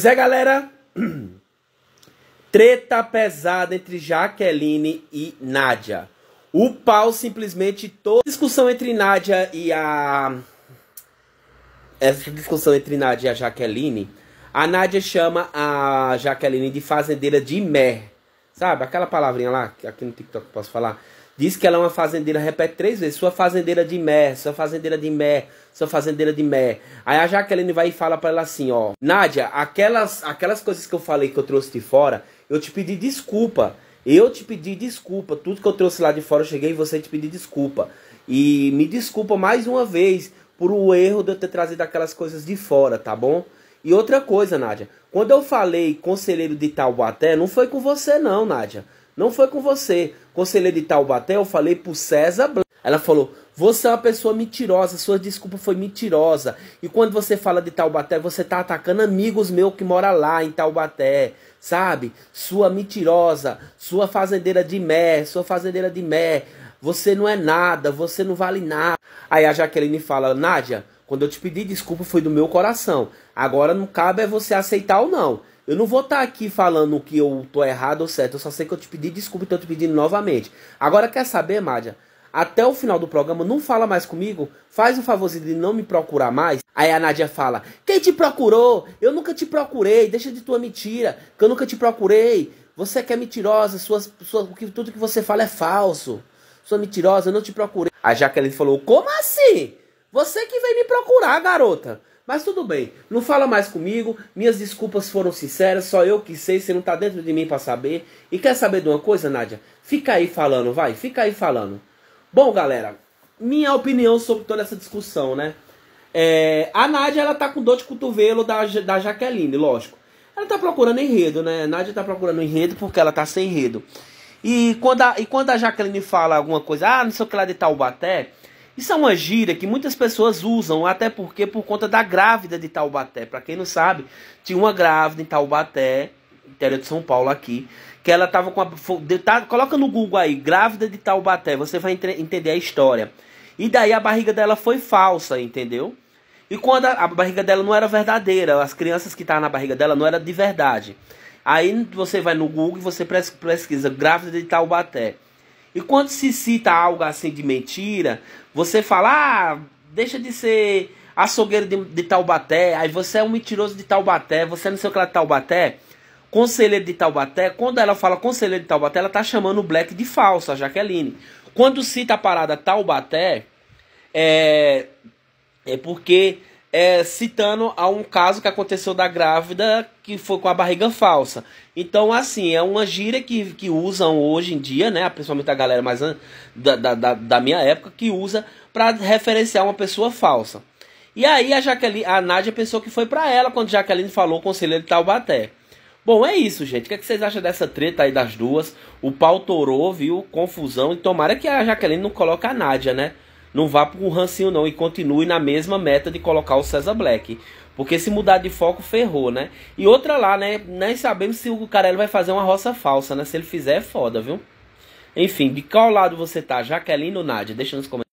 Pois é, galera. Treta pesada entre Jaqueline e Nádia. O pau simplesmente toda. Discussão entre Nádia e a. Essa discussão entre Nádia e a Jaqueline. A Nádia chama a Jaqueline de fazendeira de mer. Sabe, aquela palavrinha lá, que aqui no TikTok eu posso falar. Diz que ela é uma fazendeira, repete três vezes, sua fazendeira de mé, sua fazendeira de mé, sua fazendeira de mé. Aí a Jaqueline vai e fala para ela assim, ó. Nádia, aquelas, aquelas coisas que eu falei que eu trouxe de fora, eu te pedi desculpa. Eu te pedi desculpa. Tudo que eu trouxe lá de fora, eu cheguei e você te pedi desculpa. E me desculpa mais uma vez por o erro de eu ter trazido aquelas coisas de fora, tá bom? E outra coisa, Nádia, quando eu falei conselheiro de Taubaté, não foi com você não, Nádia. Não foi com você. Conselheiro de Taubaté, eu falei pro César Ela falou: "Você é uma pessoa mentirosa, sua desculpa foi mentirosa. E quando você fala de Taubaté, você tá atacando amigos meus que mora lá em Taubaté, sabe? Sua mentirosa, sua fazendeira de mé, sua fazendeira de mé. Você não é nada, você não vale nada. Aí a Jaqueline fala: Nádia, quando eu te pedi desculpa foi do meu coração. Agora não cabe é você aceitar ou não. Eu não vou estar tá aqui falando que eu tô errado ou certo. Eu só sei que eu te pedi desculpa e então tô te pedindo novamente. Agora quer saber, Nádia? Até o final do programa, não fala mais comigo. Faz o um favorzinho de não me procurar mais. Aí a Nádia fala: Quem te procurou? Eu nunca te procurei. Deixa de tua mentira, que eu nunca te procurei. Você é que é mentirosa, suas, suas, tudo que você fala é falso sou mentirosa, eu não te procurei. A Jaqueline falou: Como assim? Você que veio me procurar, garota. Mas tudo bem, não fala mais comigo, minhas desculpas foram sinceras, só eu que sei, você não tá dentro de mim para saber. E quer saber de uma coisa, Nádia? Fica aí falando, vai, fica aí falando. Bom, galera, minha opinião sobre toda essa discussão, né? É, a Nádia, ela tá com dor de cotovelo da, da Jaqueline, lógico. Ela tá procurando enredo, né? A Nádia tá procurando enredo porque ela tá sem enredo. E quando, a, e quando a Jacqueline fala alguma coisa, ah, não sei o que lá de Taubaté, isso é uma gíria que muitas pessoas usam, até porque por conta da grávida de Taubaté. Para quem não sabe, tinha uma grávida em Taubaté, interior de São Paulo aqui, que ela tava com a. Tá, coloca no Google aí, grávida de Taubaté, você vai entre, entender a história. E daí a barriga dela foi falsa, entendeu? E quando a, a barriga dela não era verdadeira, as crianças que estavam tá na barriga dela não eram de verdade. Aí você vai no Google e você pesquisa grávida de Taubaté. E quando se cita algo assim de mentira, você fala, ah, deixa de ser açougueiro de, de Taubaté, aí você é um mentiroso de Taubaté, você é não sei o que lá de Taubaté. Conselheiro de Taubaté, quando ela fala conselheiro de Taubaté, ela tá chamando o Black de falso, a Jaqueline. Quando cita a parada Taubaté, é, é porque é, citando a um caso que aconteceu da grávida que foi com a barriga falsa. Então, assim, é uma gíria que, que usam hoje em dia, né? Principalmente a galera mais da, da, da minha época, que usa para referenciar uma pessoa falsa. E aí a Jaqueline, a Nádia pensou que foi para ela quando Jaqueline falou o conselheiro de Taubaté. Bom, é isso, gente. O que, é que vocês acham dessa treta aí das duas? O pau torou, viu? Confusão. E tomara que a Jaqueline não coloque a Nádia, né? não vá para o rancinho não e continue na mesma meta de colocar o César Black. Porque se mudar de foco, ferrou, né? E outra lá, né? Nem sabemos se o Carelli vai fazer uma roça falsa, né? Se ele fizer, é foda, viu? Enfim, de qual lado você tá, Jaqueline ou Nádia? Deixa nos comentários.